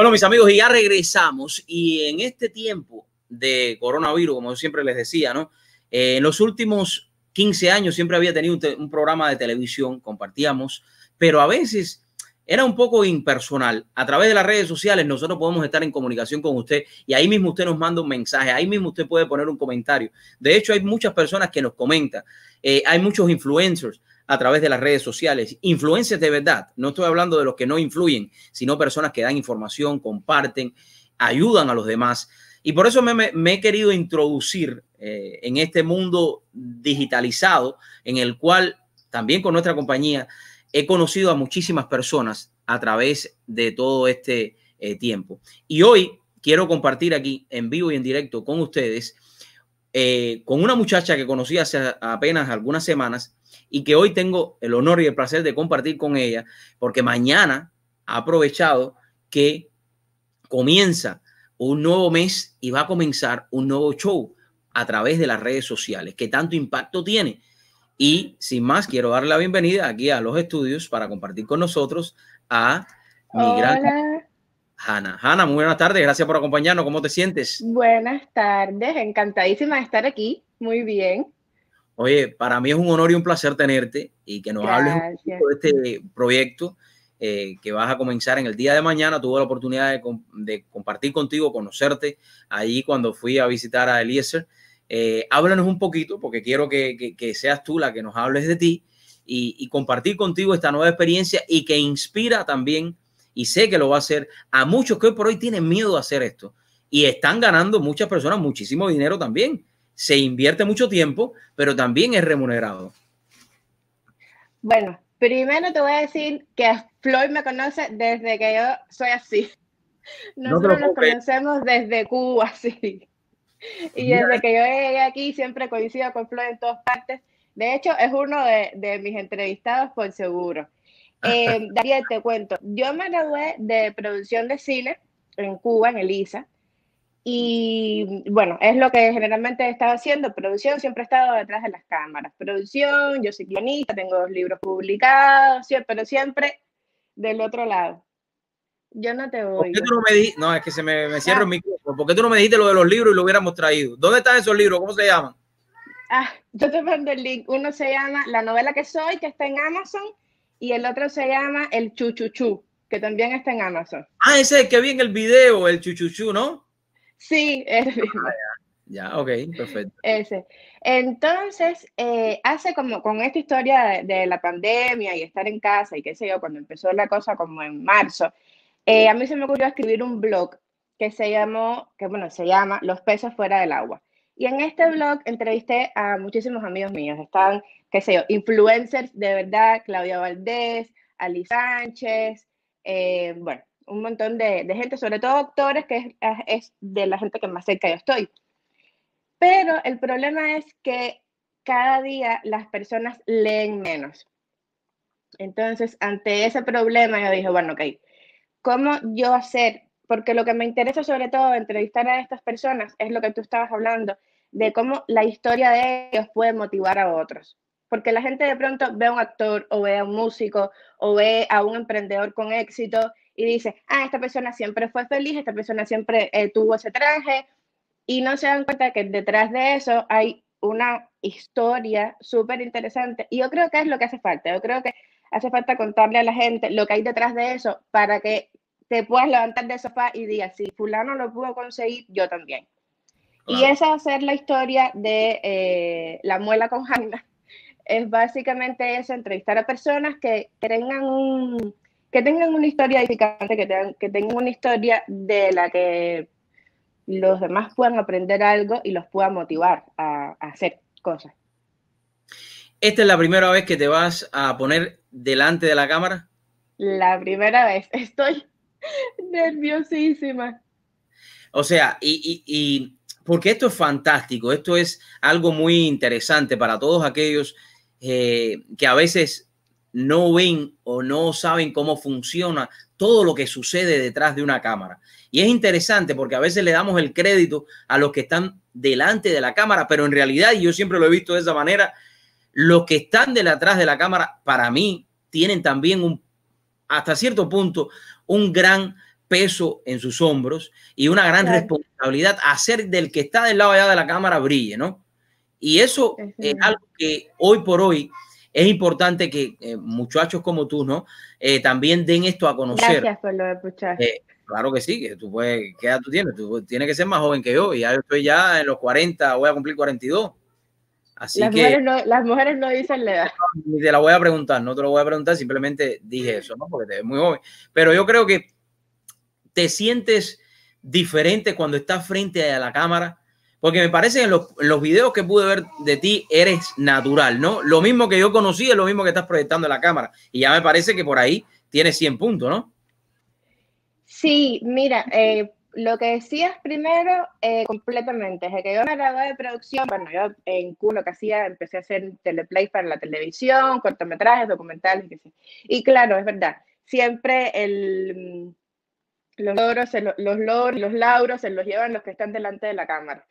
Bueno, mis amigos, y ya regresamos. Y en este tiempo de coronavirus, como siempre les decía, ¿no? Eh, en los últimos 15 años siempre había tenido un, programa de televisión, compartíamos, pero a veces era un poco impersonal. A través de las redes sociales nosotros podemos estar en comunicación con usted y ahí mismo usted nos manda un mensaje, ahí mismo usted puede poner un comentario. De hecho, hay muchas personas que nos comentan, eh, hay muchos influencers, a través de las redes sociales. Influencias de verdad. No estoy hablando de los que no influyen, sino personas que dan información, comparten, ayudan a los demás. Y por eso me, he querido introducir eh, en este mundo digitalizado, en el cual también con nuestra compañía he conocido a muchísimas personas a través de todo este eh, tiempo. Y hoy quiero compartir aquí en vivo y en directo con ustedes eh, con una muchacha que conocí hace apenas algunas semanas y que hoy tengo el honor y el placer de compartir con ella, porque mañana ha aprovechado que comienza un nuevo mes y va a comenzar un nuevo show a través de las redes sociales, que tanto impacto tiene. Y sin más, quiero darle la bienvenida aquí a los estudios para compartir con nosotros a mi gran Hanna. Hanna, muy buenas tardes, gracias por acompañarnos. ¿Cómo te sientes? Buenas tardes, encantadísima de estar aquí. Muy bien. Oye, para mí es un honor y un placer tenerte y que nos hables de este proyecto eh, que vas a comenzar en el día de mañana. Tuve la oportunidad de, compartir contigo, conocerte allí cuando fui a visitar a Eliezer. Eh, háblanos un poquito, porque quiero que, seas tú la que nos hables de ti y, y compartir contigo esta nueva experiencia y que inspira también, y sé que lo va a hacer, a muchos que hoy por hoy tienen miedo de hacer esto y están ganando muchas personas muchísimo dinero también se invierte mucho tiempo, pero también es remunerado. Bueno, primero te voy a decir que Floyd me conoce desde que yo soy así. Nosotros nos conocemos desde Cuba, sí. Y desde que yo llegué aquí siempre coincido con Floyd en todas partes. De hecho, es uno de, mis entrevistados por seguro. Eh, te cuento. Yo me gradué de producción de cine en Cuba, en Elisa. Y bueno, es lo que generalmente he estado haciendo, producción, siempre he estado detrás de las cámaras. Producción, yo soy guionista, tengo dos libros publicados, pero siempre del otro lado. Yo no te voy. No, no, es que se me, cierra ah. el ¿Por qué tú no me dijiste lo de los libros y lo hubiéramos traído? ¿Dónde están esos libros? ¿Cómo se llaman? Ah, yo te mando el link. Uno se llama La novela que soy, que está en Amazon, y el otro se llama El chuchuchú, que también está en Amazon. Ah, ese es que vi el video, el chuchuchú, ¿no? Sí, es ah, ya. ya, ok, perfecto. Entonces, eh, hace como con esta historia de, la pandemia y estar en casa y qué sé yo, cuando empezó la cosa como en marzo, eh, a mí se me ocurrió escribir un blog que se llamó, que bueno, se llama Los pesos fuera del agua. Y en este blog entrevisté a muchísimos amigos míos. Están, qué sé yo, influencers de verdad, Claudia Valdés, Ali Sánchez, eh, bueno, un montón de, de gente, sobre todo actores, que es, es, de la gente que más cerca yo estoy. Pero el problema es que cada día las personas leen menos. Entonces, ante ese problema, yo dije, bueno, ok, ¿cómo yo hacer? Porque lo que me interesa sobre todo entrevistar a estas personas es lo que tú estabas hablando, de cómo la historia de ellos puede motivar a otros porque la gente de pronto ve a un actor o ve a un músico o ve a un emprendedor con éxito y dice, ah, esta persona siempre fue feliz, esta persona siempre eh, tuvo ese traje, y no se dan cuenta que detrás de eso hay una historia súper interesante. Y yo creo que es lo que hace falta, yo creo que hace falta contarle a la gente lo que hay detrás de eso para que te puedas levantar de sofá y digas, si fulano lo pudo conseguir, yo también. Y esa va a ser la historia de eh, La Muela con Jaina. Es básicamente eso, entrevistar a personas que tengan un, que tengan una historia edificante, que, tengan, que tengan una historia de la que los demás puedan aprender algo y los puedan motivar a, hacer cosas. ¿Esta es la primera vez que te vas a poner delante de la cámara? La primera vez, estoy nerviosísima. O sea, y, porque esto es fantástico, esto es algo muy interesante para todos aquellos eh, que a veces no ven o no saben cómo funciona todo lo que sucede detrás de una cámara. Y es interesante porque a veces le damos el crédito a los que están delante de la cámara, pero en realidad, y yo siempre lo he visto de esa manera, los que están detrás de la cámara, para mí, tienen también un, hasta cierto punto, un gran peso en sus hombros y una gran responsabilidad hacer del que está del lado allá de la cámara brille, ¿no? Y eso es algo que hoy por hoy es importante que eh, muchachos como tú, ¿no? Eh, también den esto a conocer. Gracias por lo de escuchar. Eh, claro que sí, que tú puedes, ¿qué edad tú tienes? Tú tienes que ser más joven que yo, y ya estoy ya en los 40, voy a cumplir 42. Así las, mujeres no, las mujeres no dicen la edad. Ni te la voy a preguntar, no te lo voy a preguntar, simplemente dije eso, ¿no? Porque te ves muy joven. Pero yo creo que te sientes diferente cuando estás frente a la cámara porque me parece que en los, videos que pude ver de ti eres natural, ¿no? Lo mismo que yo conocí es lo mismo que estás proyectando en la cámara. Y ya me parece que por ahí tienes 100 puntos, ¿no? Sí, mira, eh, lo que decías primero, eh, completamente. Desde que yo me gradué de producción, bueno, yo en Q lo que hacía, empecé a hacer teleplay para la televisión, cortometrajes, documentales, y, y claro, es verdad, siempre el, los, logros, los, los, los lauros se los llevan los que están delante de la cámara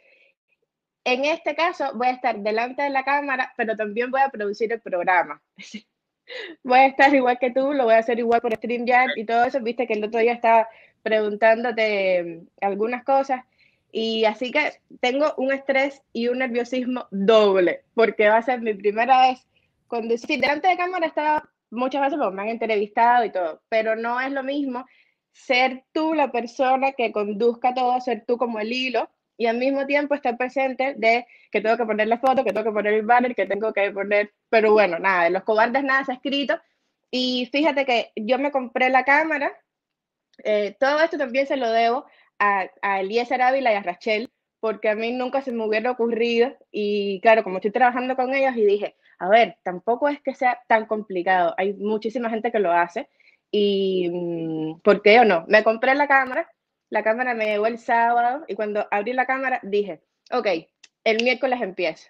en este caso voy a estar delante de la cámara, pero también voy a producir el programa. voy a estar igual que tú, lo voy a hacer igual por StreamYard y todo eso. Viste que el otro día estaba preguntándote mm, algunas cosas. Y así que tengo un estrés y un nerviosismo doble, porque va a ser mi primera vez. conducir sí, delante de cámara estaba muchas veces porque me han entrevistado y todo, pero no es lo mismo ser tú la persona que conduzca todo, ser tú como el hilo, y al mismo tiempo estar presente de que tengo que poner la foto, que tengo que poner el banner, que tengo que poner, pero bueno, nada, de los cobardes nada se ha escrito. Y fíjate que yo me compré la cámara, eh, todo esto también se lo debo a, a Eliezer Ávila y a Rachel, porque a mí nunca se me hubiera ocurrido y claro, como estoy trabajando con ellos y dije, a ver, tampoco es que sea tan complicado, hay muchísima gente que lo hace y mm, ¿por qué o no? Me compré la cámara la cámara me llegó el sábado y cuando abrí la cámara dije, ok, el miércoles empieza.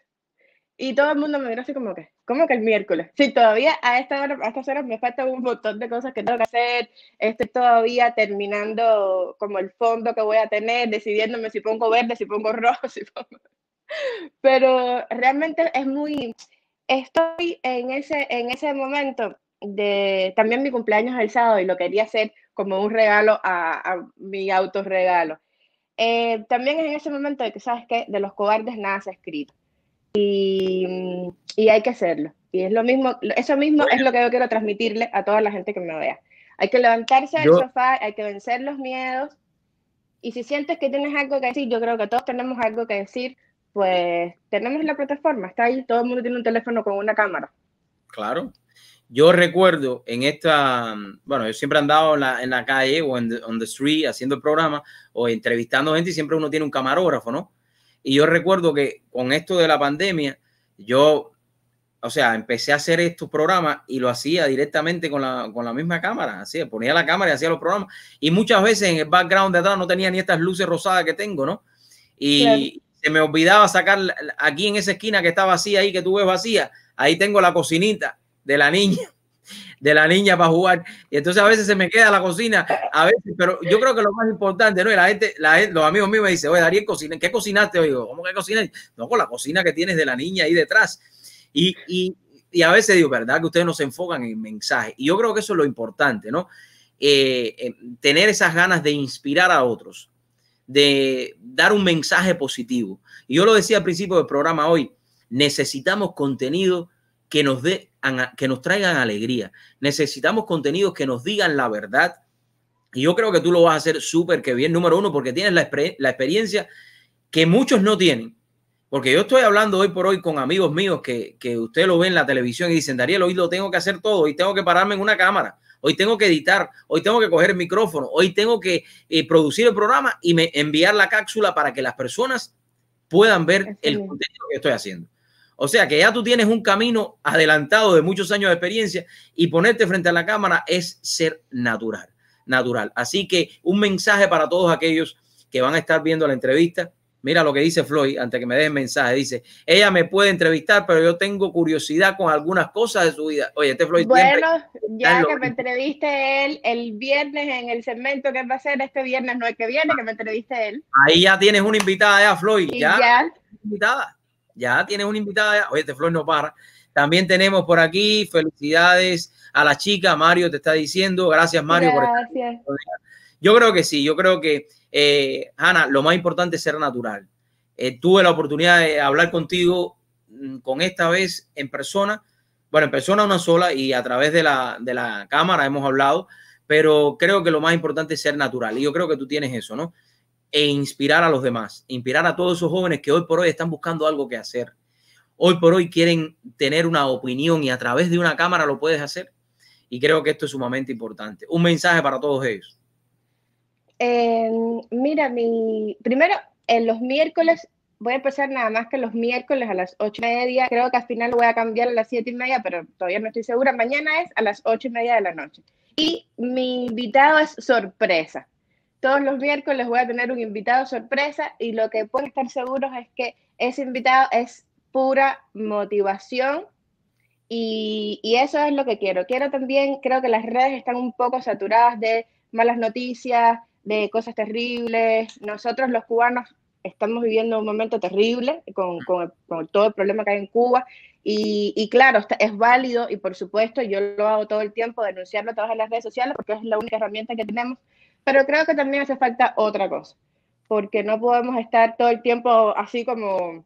Y todo el mundo me miró así como que, ¿cómo que el miércoles? Sí, todavía a, estas horas me falta un montón de cosas que tengo que hacer. Estoy todavía terminando como el fondo que voy a tener, decidiéndome si pongo verde, si pongo rojo, si pongo... Pero realmente es muy... Estoy en ese, en ese momento de... También mi cumpleaños es el sábado y lo quería hacer como un regalo a, mi autorregalo. Eh, también es en ese momento de que, ¿sabes qué? De los cobardes nada se ha escrito. Y, y, hay que hacerlo. Y es lo mismo, eso mismo es lo que yo quiero transmitirle a toda la gente que me vea. Hay que levantarse del sofá, hay que vencer los miedos. Y si sientes que tienes algo que decir, yo creo que todos tenemos algo que decir, pues tenemos la plataforma, está ahí, todo el mundo tiene un teléfono con una cámara. Claro, yo recuerdo en esta, bueno, yo siempre andaba andado en la, calle o en the, on street haciendo el programa o entrevistando gente y siempre uno tiene un camarógrafo, ¿no? Y yo recuerdo que con esto de la pandemia, yo, o sea, empecé a hacer estos programas y lo hacía directamente con la, misma cámara, así, ponía la cámara y hacía los programas. Y muchas veces en el background de atrás no tenía ni estas luces rosadas que tengo, ¿no? Y se me olvidaba sacar aquí en esa esquina que está vacía ahí, que tú ves vacía, ahí tengo la cocinita de la niña de la niña para jugar. Y entonces a veces se me queda la cocina, a veces, pero yo creo que lo más importante, ¿no? Y la gente, los amigos míos me dicen, oye, Darío, ¿qué cocinaste? Oigo, ¿cómo que cocinaste? No, con la cocina que tienes de la niña ahí detrás. Y, a veces digo, ¿verdad? Que ustedes no se enfocan en mensaje. Y yo creo que eso es lo importante, ¿no? Eh, eh, tener esas ganas de inspirar a otros, de dar un mensaje positivo. Y yo lo decía al principio del programa hoy, necesitamos contenido que nos, que nos traigan alegría. Necesitamos contenidos que nos digan la verdad. Y yo creo que tú lo vas a hacer súper que bien, número uno, porque tienes la, experiencia que muchos no tienen. Porque yo estoy hablando hoy por hoy con amigos míos que, que usted lo ve en la televisión y dicen, Dariel, hoy lo tengo que hacer todo, hoy tengo que pararme en una cámara, hoy tengo que editar, hoy tengo que coger el micrófono, hoy tengo que eh, producir el programa y me, enviar la cápsula para que las personas puedan ver el contenido que estoy haciendo. O sea que ya tú tienes un camino adelantado de muchos años de experiencia y ponerte frente a la cámara es ser natural, natural. Así que un mensaje para todos aquellos que van a estar viendo la entrevista. Mira lo que dice Floyd antes que me el mensaje. Dice, ella me puede entrevistar, pero yo tengo curiosidad con algunas cosas de su vida. Oye, este Floyd. Bueno, ya que me entreviste él el viernes en el segmento que va a ser este viernes, no es que viene, que me entreviste él. Ahí ya tienes una invitada ya, Floyd. ya. Invitada ya tienes una invitada. Oye, este Flor no para. También tenemos por aquí, felicidades a la chica, Mario te está diciendo, gracias Mario por Yo creo que sí, yo creo que, eh, Ana, lo más importante es ser natural. Eh, tuve la oportunidad de hablar contigo mm, con esta vez en persona, bueno, en persona una sola y a través de la, de la cámara hemos hablado, pero creo que lo más importante es ser natural y yo creo que tú tienes eso, ¿no? e inspirar a los demás, inspirar a todos esos jóvenes que hoy por hoy están buscando algo que hacer. Hoy por hoy quieren tener una opinión y a través de una cámara lo puedes hacer. Y creo que esto es sumamente importante. Un mensaje para todos ellos. Em, mira, mi primero, en los miércoles voy a empezar nada más que los miércoles a las ocho y media. Creo que al final voy a cambiar a las siete y media, pero todavía no estoy segura. Mañana es a las ocho y media de la noche. Y mi invitado es sorpresa. Todos los miércoles voy a tener un invitado sorpresa y lo que pueden estar seguros es que ese invitado es pura motivación y, eso es lo que quiero. Quiero también, creo que las redes están un poco saturadas de malas noticias, de cosas terribles. Nosotros los cubanos estamos viviendo un momento terrible con, todo el problema que hay en Cuba y, y, claro, es válido y por supuesto yo lo hago todo el tiempo, denunciarlo a todas las redes sociales porque es la única herramienta que tenemos pero creo que también hace falta otra cosa, porque no podemos estar todo el tiempo así como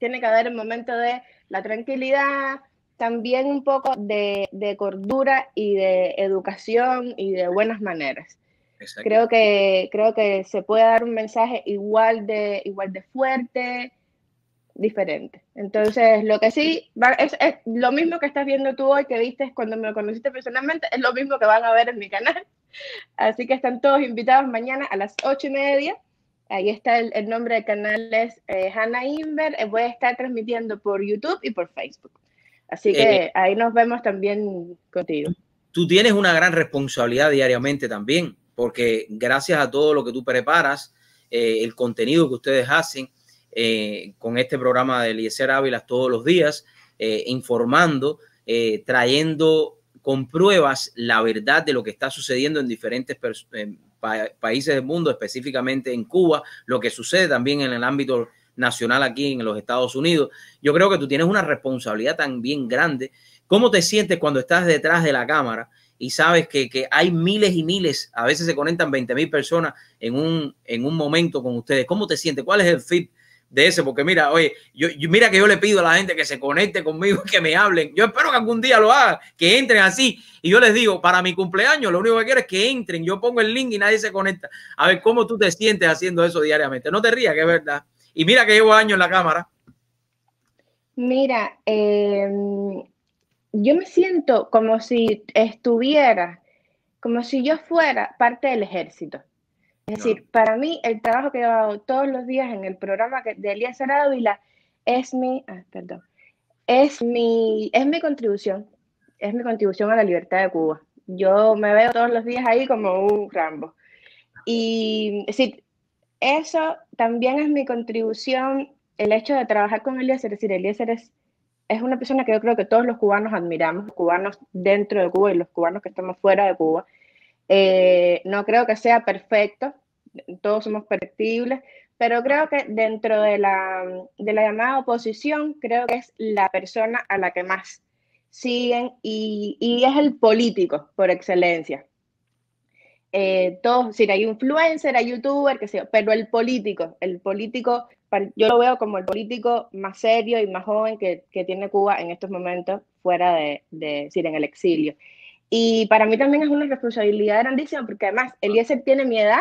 tiene que haber el momento de la tranquilidad, también un poco de, cordura y de educación y de buenas maneras. Creo que, creo que se puede dar un mensaje igual de, igual de fuerte, diferente. Entonces, lo que sí, es, lo mismo que estás viendo tú hoy, que viste cuando me conociste personalmente, es lo mismo que van a ver en mi canal. Así que están todos invitados mañana a las ocho y media. Ahí está el, nombre del canal, es eh, Hannah Inver. Eh, voy a estar transmitiendo por YouTube y por Facebook. Así eh, que ahí nos vemos también contigo. Tú tienes una gran responsabilidad diariamente también, porque gracias a todo lo que tú preparas, el contenido que ustedes hacen, eh, con este programa de Eliezer Ávila todos los días, eh, informando, eh, trayendo con pruebas la verdad de lo que está sucediendo en diferentes países del mundo, específicamente en Cuba, lo que sucede también en el ámbito nacional aquí en los Estados Unidos. Yo creo que tú tienes una responsabilidad también grande. ¿Cómo te sientes cuando estás detrás de la cámara? y sabes que, hay miles y miles, a veces se conectan 20 mil personas en un, en un momento con ustedes. ¿Cómo te sientes? ¿Cuál es el, feedback? de ese, porque mira, oye, yo, mira que yo le pido a la gente que se conecte conmigo, que me hablen. Yo espero que algún día lo haga, que entren así. Y yo les digo, para mi cumpleaños, lo único que quiero es que entren. Yo pongo el link y nadie se conecta. A ver cómo tú te sientes haciendo eso diariamente. No te rías, que es verdad. Y mira que llevo años en la cámara. Mira, eh, yo me siento como si estuviera, como si yo fuera parte del ejército. Es decir, para mí el trabajo que hago todos los días en el programa de Elías Ávila es mi, ah, es mi, es mi contribución, es mi contribución a la libertad de Cuba. Yo me veo todos los días ahí como un Rambo. Y es decir, eso también es mi contribución, el hecho de trabajar con Eliezer. Es decir, Eliezer es, es una persona que yo creo que todos los cubanos admiramos, los cubanos dentro de Cuba y los cubanos que estamos fuera de Cuba. Eh, no creo que sea perfecto, todos somos perfectibles, pero creo que dentro de la, llamada oposición, creo que es la persona a la que más siguen y, es el político por excelencia. Eh, todos, si hay influencer, hay youtuber, que pero el político, el político, yo lo veo como el político más serio y más joven que, tiene Cuba en estos momentos fuera de, de decir, en el exilio. Y para mí también es una responsabilidad grandísima porque además Eliezer tiene mi edad,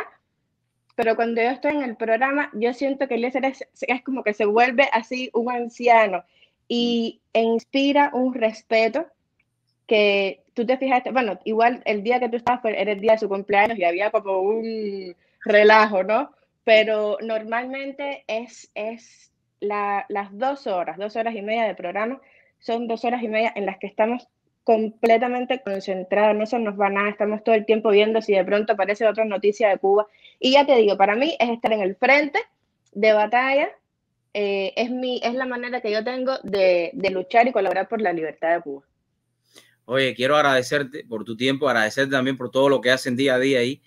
pero cuando yo estoy en el programa, yo siento que Eliezer es, es como que se vuelve así un anciano y inspira un respeto que tú te fijaste, bueno, igual el día que tú estabas pues, era el día de su cumpleaños y había como un relajo, ¿no? Pero normalmente es, es las dos horas, dos horas y media de programa, son dos horas y media en las que estamos completamente concentrado no se nos va nada, estamos todo el tiempo viendo si de pronto aparece otra noticia de Cuba. Y ya te digo, para mí es estar en el frente de batalla, eh, es, mi, es la manera que yo tengo de, de luchar y colaborar por la libertad de Cuba. Oye, quiero agradecerte por tu tiempo, agradecerte también por todo lo que hacen día a día ahí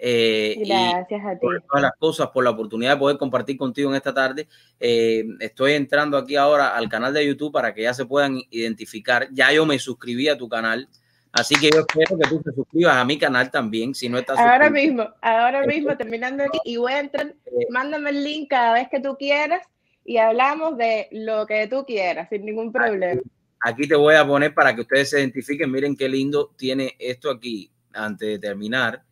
eh, Gracias y a ti. todas las cosas, por la oportunidad de poder compartir contigo en esta tarde. Eh, estoy entrando aquí ahora al canal de YouTube para que ya se puedan identificar. Ya yo me suscribí a tu canal. Así que yo espero que tú te suscribas a mi canal también, si no estás Ahora mismo, ahora mismo, terminando aquí, y voy a entrar, eh, mándame el link cada vez que tú quieras y hablamos de lo que tú quieras, sin ningún problema. Aquí, aquí te voy a poner para que ustedes se identifiquen, miren qué lindo tiene esto aquí, antes de terminar.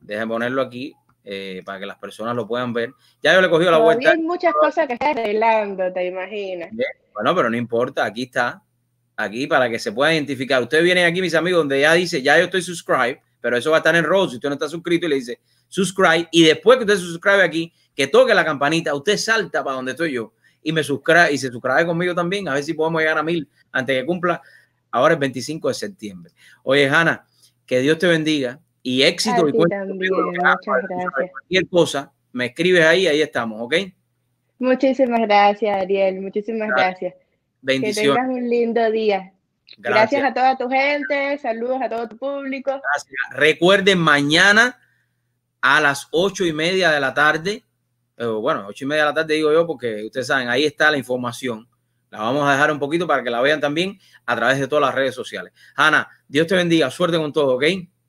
Déjenme ponerlo aquí eh, para que las personas lo puedan ver. Ya yo le he cogido la vuelta. Hay muchas cosas que está arreglando, te imaginas. Bueno, pero no importa, aquí está. Aquí para que se pueda identificar. Ustedes vienen aquí, mis amigos, donde ya dice, ya yo estoy subscribe, pero eso va a estar en rojo. Si usted no está suscrito y le dice subscribe, y después que usted se suscribe aquí, que toque la campanita, usted salta para donde estoy yo y me suscribe y se suscribe conmigo también. A ver si podemos llegar a mil antes que cumpla. Ahora es 25 de septiembre. Oye, Hanna, que Dios te bendiga y éxito. y también, muchas gracias. Cualquier cosa, me escribes ahí, ahí estamos, ¿ok? Muchísimas gracias, Ariel, muchísimas gracias. Que tengas un lindo día. Gracias. a toda tu gente, saludos a todo tu público. Gracias. Recuerden, mañana a las ocho y media de la tarde, eh, bueno, ocho y media de la tarde digo yo, porque ustedes saben, ahí está la información. La vamos a dejar un poquito para que la vean también a través de todas las redes sociales. Ana, Dios te bendiga, suerte con todo, ¿ok?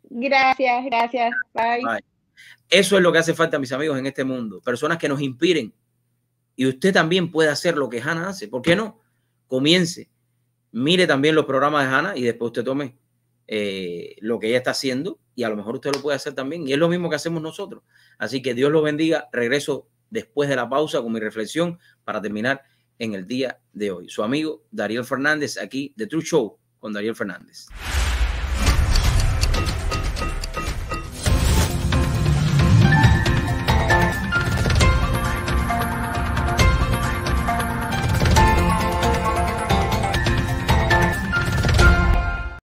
Gracias, gracias. Bye. Eso es lo que hace falta, mis amigos, en este mundo. Personas que nos inspiren. Y usted también puede hacer lo que Hannah hace. ¿Por qué no? Comience. Mire también los programas de Hannah y después usted tome eh, lo que ella está haciendo y a lo mejor usted lo puede hacer también. Y es lo mismo que hacemos nosotros. Así que Dios lo bendiga. Regreso después de la pausa con mi reflexión para terminar en el día de hoy. Su amigo Dariel Fernández, aquí de True Show con Dariel Fernández.